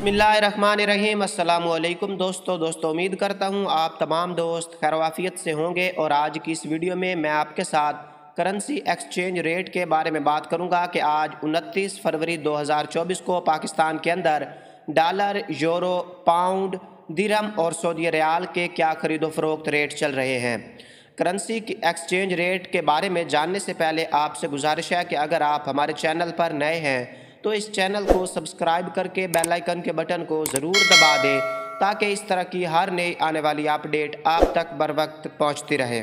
अस्सलाम वालेकुम दोस्तों दोस्तों उम्मीद करता हूँ आप तमाम दोस्त खैरवाफियत से होंगे और आज की इस वीडियो में मैं आपके साथ करेंसी एक्सचेंज रेट के बारे में बात करूँगा कि आज 29 फरवरी 2024 को पाकिस्तान के अंदर डॉलर यूरो पाउंड दिरम और सऊदी रियाल के क्या खरीदो फरोख्त रेट चल रहे हैं करेंसी एक्सचेंज रेट के बारे में जानने से पहले आपसे गुजारिश है कि अगर आप हमारे चैनल पर नए हैं तो इस चैनल को सब्सक्राइब करके बेल आइकन के बटन को ज़रूर दबा दें ताकि इस तरह की हर नई आने वाली अपडेट आप तक बर वक्त पहुँचती रहे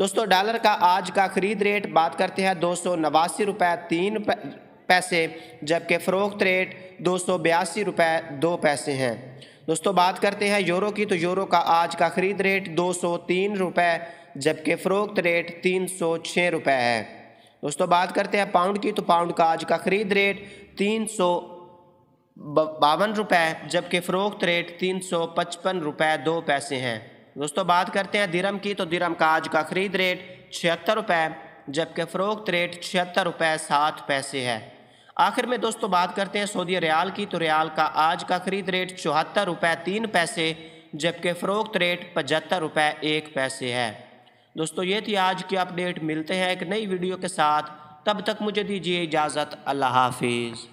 दोस्तों डॉलर का आज का खरीद रेट बात करते हैं दो सौ नवासी रुपये तीन पैसे जबकि फ़रोख्त रेट दो सौ बयासी रुपये दो पैसे हैं दोस्तों बात करते हैं यूरो की तो यूरो का आज का खरीद रेट दो सौ तीन रुपये जबकि फ़रोख्त रेट तीन सौ छः रुपये है दोस्तों बात करते हैं पाउंड की तो पाउंड का आज का खरीद रेट तीन सौ बावन रुपए जबकि फ़रोख्त रेट तीन सौ पचपन रुपए दो पैसे हैं दोस्तों बात करते हैं दिरम की तो दिरम का आज का खरीद रेट छिहत्तर रुपये जबकि फ़रोख्त रेट छिहत्तर रुपये सात पैसे है आखिर में दोस्तों बात करते हैं सऊदी रियाल की तो रियाल का आज का खरीद रेट चौहत्तर रुपये तीन पैसे जबकि फ़रोख्त रेट पचहत्तर रुपये एक पैसे है दोस्तों ये थी आज की अपडेट मिलते हैं एक नई वीडियो के साथ तब तक मुझे दीजिए इजाज़त अल्लाह हाफिज़